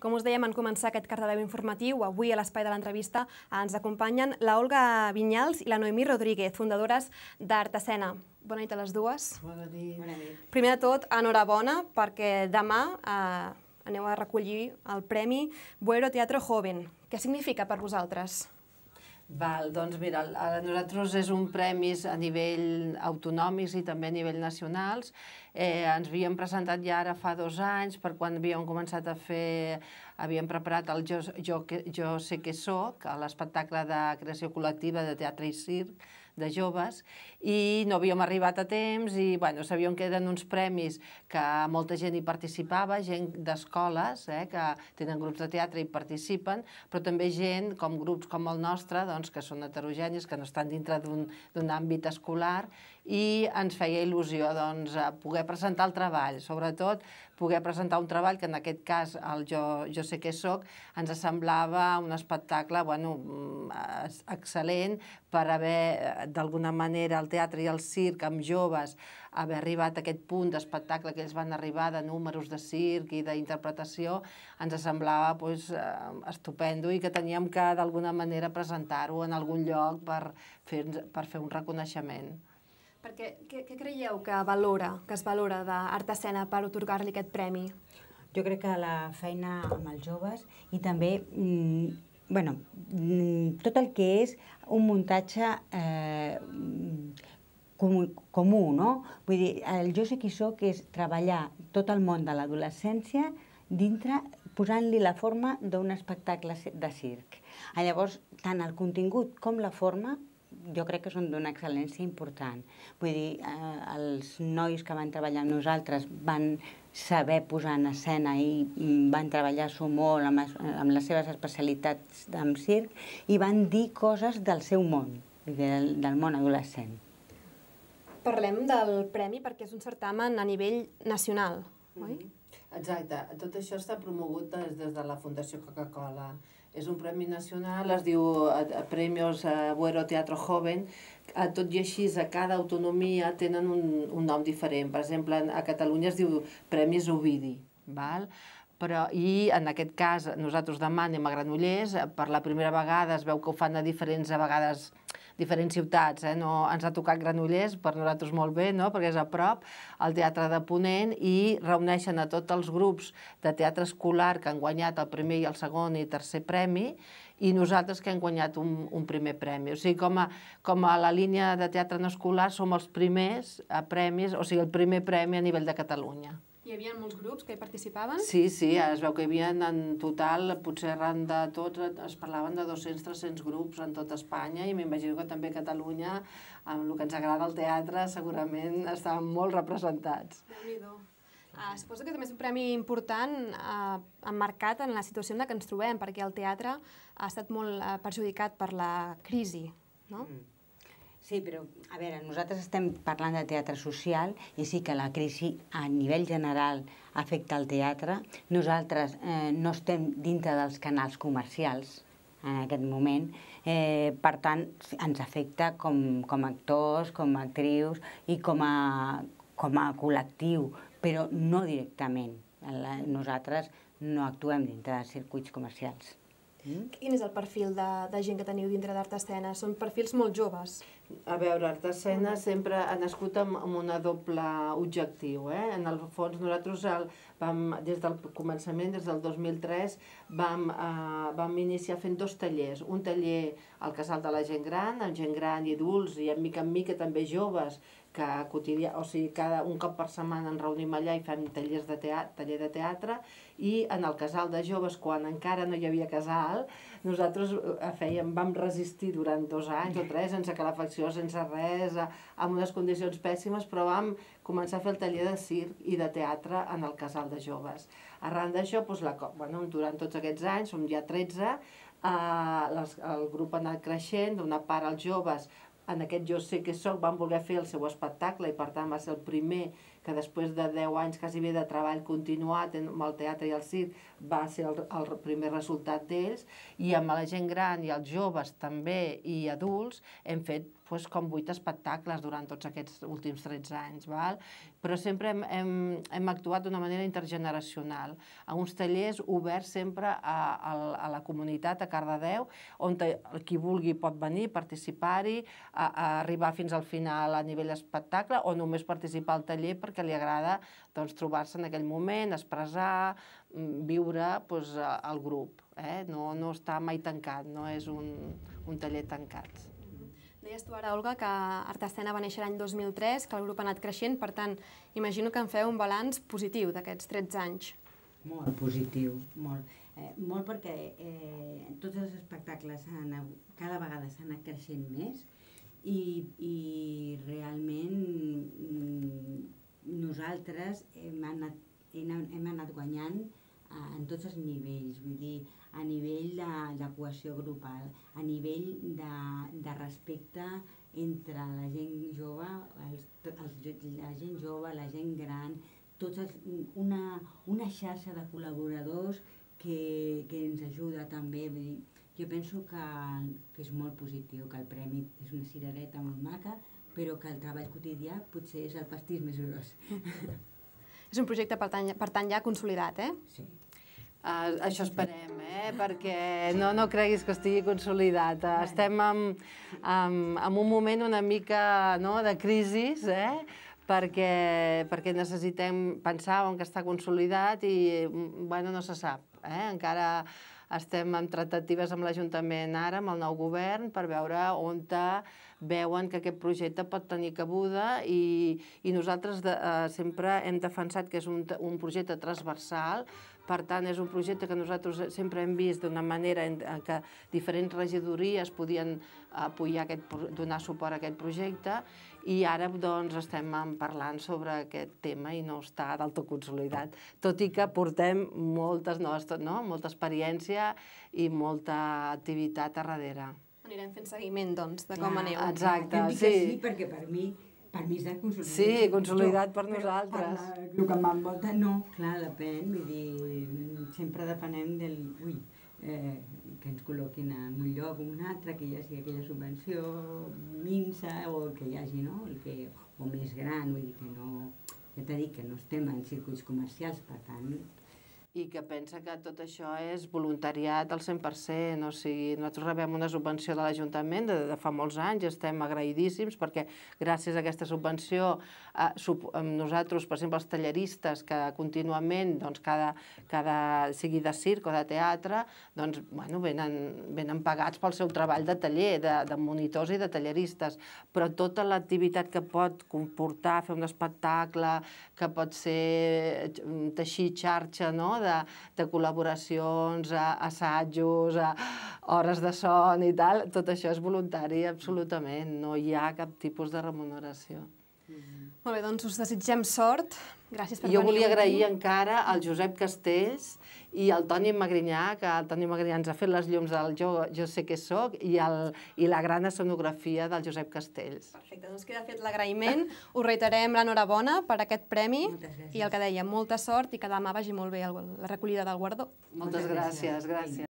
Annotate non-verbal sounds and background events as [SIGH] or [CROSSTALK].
Com us dèiem en començar aquest cartadeu informatiu, avui a l'espai de l'entrevista eh, ens acompanyen la Olga Vinyals i la Noemí Rodríguez, fundadores d'Artesena. Bona nit a les dues. Bona nit. Bona nit. Primer de tot, enhorabona, perquè demà eh, aneu a recollir el Premi Buero Teatro Joven. Què significa per vosaltres? Val, doncs mira, a nosaltres és un premis a nivell autonòmic i també a nivell nacionals. Eh, ens havíem presentat ja ara fa dos anys, per quan havíem començat a fer, havíem preparat el Jo, jo, jo sé que sóc, l'espectacle de creació col·lectiva de teatre i circ, de joves i no havíem arribat a temps i bueno, sabíem que eren uns premis que molta gent hi participava, gent d'escoles eh, que tenen grups de teatre i participen, però també gent com grups com el nostre, doncs, que són heterogènies, que no estan dintre d'un àmbit escolar i ens feia il·lusió doncs, poder presentar el treball, sobretot poder presentar un treball que en aquest cas, el jo, jo sé què sóc, ens semblava un espectacle bueno, mm, excel·lent per haver, eh, d'alguna manera, el teatre i el circ amb joves, haver arribat a aquest punt d'espectacle que ells van arribar de números de circ i d'interpretació, ens semblava doncs, estupendo i que teníem que, d'alguna manera, presentar-ho en algun lloc per fer, per fer un reconeixement. Perquè què, què creieu que valora, que es valora d'Art Escena per otorgar-li aquest premi? Jo crec que la feina amb els joves i també mm, bueno, mm, tot el que és un muntatge eh, comú, comú, no? Vull dir, el jo sé qui sóc és treballar tot el món de l'adolescència dintre posant-li la forma d'un espectacle de circ. Llavors, tant el contingut com la forma jo crec que són d'una excel·lència important. Vull dir, eh, els nois que van treballar amb nosaltres van saber posar en escena i mm, van treballar-s'ho molt amb, amb les seves especialitats en circ i van dir coses del seu món, del, del món adolescent. Parlem del premi perquè és un certamen a nivell nacional, mm -hmm. oi? Mm-hmm. Exacte. Tot això està promogut des, des de la Fundació Coca-Cola, és un premi nacional, es diu a, eh, a eh, Premios Agüero eh, Teatro Joven, a, tot i així a cada autonomia tenen un, un nom diferent. Per exemple, a Catalunya es diu Premis Ovidi. Val? però, i en aquest cas nosaltres demanem a Granollers, per la primera vegada es veu que ho fan a diferents a vegades diferents ciutats. Eh? No, ens ha tocat Granollers, per nosaltres molt bé, no? perquè és a prop, al Teatre de Ponent, i reuneixen a tots els grups de teatre escolar que han guanyat el primer i el segon i tercer premi, i nosaltres que hem guanyat un, un primer premi. O sigui, com a, com a la línia de teatre no escolar som els primers a premis, o sigui, el primer premi a nivell de Catalunya. Hi havia molts grups que hi participaven? Sí, sí, es veu que hi havia en total, potser arran de tots, es parlaven de 200-300 grups en tota Espanya i m'imagino que també Catalunya, amb el que ens agrada el teatre, segurament [LAUGHS] estaven molt representats. déu Uh, ah, suposo que també és un premi important uh, emmarcat en la situació en la que ens trobem, perquè el teatre ha estat molt uh, perjudicat per la crisi, no? Mm. Sí, però, a veure, nosaltres estem parlant de teatre social i sí que la crisi a nivell general afecta el teatre. Nosaltres eh, no estem dintre dels canals comercials en aquest moment, eh, per tant, ens afecta com, com a actors, com a actrius i com a, com a col·lectiu, però no directament. Nosaltres no actuem dintre de circuits comercials. Mm. Quin és el perfil de, de gent que teniu dintre d'Artescena? Són perfils molt joves. A veure, Artescena mm. sempre ha nascut amb, amb un doble objectiu. Eh? En el fons, nosaltres el, vam, des del començament, des del 2003, vam, eh, vam iniciar fent dos tallers. Un taller al Casal de la Gent Gran, amb gent gran i adults, i amb mica en mica també joves, que quotidià, o sigui, cada un cop per setmana ens reunim allà i fem tallers de teatre, taller de teatre i en el casal de joves, quan encara no hi havia casal, nosaltres eh, fèiem, vam resistir durant dos anys o tres, sense calefacció, sense res, amb unes condicions pèssimes, però vam començar a fer el taller de circ i de teatre en el casal de joves. Arran d'això, doncs, la, bueno, durant tots aquests anys, som ja 13, eh, les, el grup ha anat creixent, d'una part els joves en aquest Jo sé que sóc, van voler fer el seu espectacle i per tant va ser el primer que després de 10 anys quasi bé de treball continuat amb el teatre i el circ va ser el, el primer resultat d'ells i amb la gent gran i els joves també i adults hem fet pues, com vuit espectacles durant tots aquests últims 13 anys, val? però sempre hem, hem, hem actuat d'una manera intergeneracional, a uns tallers oberts sempre a, a, a la comunitat, a Cardedeu, on qui vulgui pot venir, participar-hi, arribar fins al final a nivell espectacle, o només participar al taller perquè li agrada doncs, trobar-se en aquell moment, expressar, mm, viure doncs, el grup. Eh? No, no està mai tancat, no és un, un taller tancat. Deies tu ara, Olga, que Artescena va néixer l'any 2003, que el grup ha anat creixent, per tant, imagino que en feu un balanç positiu d'aquests 13 anys. Molt positiu, molt. Eh, molt perquè eh, tots els espectacles han, cada vegada s'han anat creixent més i, i realment mm, nosaltres hem anat, hem, anat guanyant eh, en tots els nivells. Vull dir, a nivell de, de cohesió grupal, a nivell de, de respecte entre la gent jove, els, els, la gent jove, la gent gran, tots els, una, una xarxa de col·laboradors que, que ens ajuda també. Vull dir, jo penso que, que és molt positiu, que el premi és una cirereta molt maca, però que el treball quotidià potser és el pastís més gros. [LAUGHS] És un projecte, per tant, per tant ja consolidat, eh? Sí. Uh, això esperem, eh? perquè no, no creguis que estigui consolidat. Uh, estem en, en, en un moment una mica no, de crisi, eh? perquè, perquè necessitem pensar on que està consolidat i bueno, no se sap. Eh? Encara estem en tractatives amb l'Ajuntament ara, amb el nou govern, per veure on està veuen que aquest projecte pot tenir cabuda i, i nosaltres de, eh, sempre hem defensat que és un, un projecte transversal, per tant, és un projecte que nosaltres sempre hem vist d'una manera en què diferents regidories podien apoyar aquest, donar suport a aquest projecte i ara doncs, estem parlant sobre aquest tema i no està del tot consolidat, tot i que portem moltes, no, no? molta experiència i molta activitat a darrere. Anirem fent seguiment, doncs, de com Clar, ah, aneu. Exacte, sí. perquè per mi per mi és consolidat. Sí, consolidat per nosaltres. Per la, el que m'envolta no, clar, depèn, vull dir, sempre depenem del... Ui, eh, que ens col·loquin en un lloc o un altre, que hi hagi aquella subvenció minsa o que hi hagi, no? El que, o més gran, vull dir que no... Ja t'he dit que no estem en circuits comercials, per tant, i que pensa que tot això és voluntariat al 100%, o sigui, nosaltres rebem una subvenció de l'Ajuntament de, de fa molts anys, estem agraïdíssims perquè gràcies a aquesta subvenció eh, sub, eh, nosaltres, per exemple, els talleristes que contínuament, doncs, cada, cada sigui de circ o de teatre, doncs, bueno, venen, venen pagats pel seu treball de taller, de, de monitors i de talleristes, però tota l'activitat que pot comportar fer un espectacle, que pot ser eh, teixir xarxa, no?, de, de col·laboracions, a, assajos, a hores de son i tal, tot això és voluntari absolutament, no hi ha cap tipus de remuneració. Mm -hmm. Molt bé, doncs us desitgem sort. Gràcies per jo venir. Jo volia agrair aquí. encara al Josep Castells, i el Toni Magrinyà, que el Toni Magrinyà ens ha fet les llums del Jo, jo sé que sóc i, el, i la gran escenografia del Josep Castells. Perfecte, doncs queda fet l'agraïment. [LAUGHS] Us reiterem l'enhorabona per aquest premi i el que deia, molta sort i que demà vagi molt bé el, la recollida del guardó. Moltes, Moltes gràcies, gràcies. gràcies.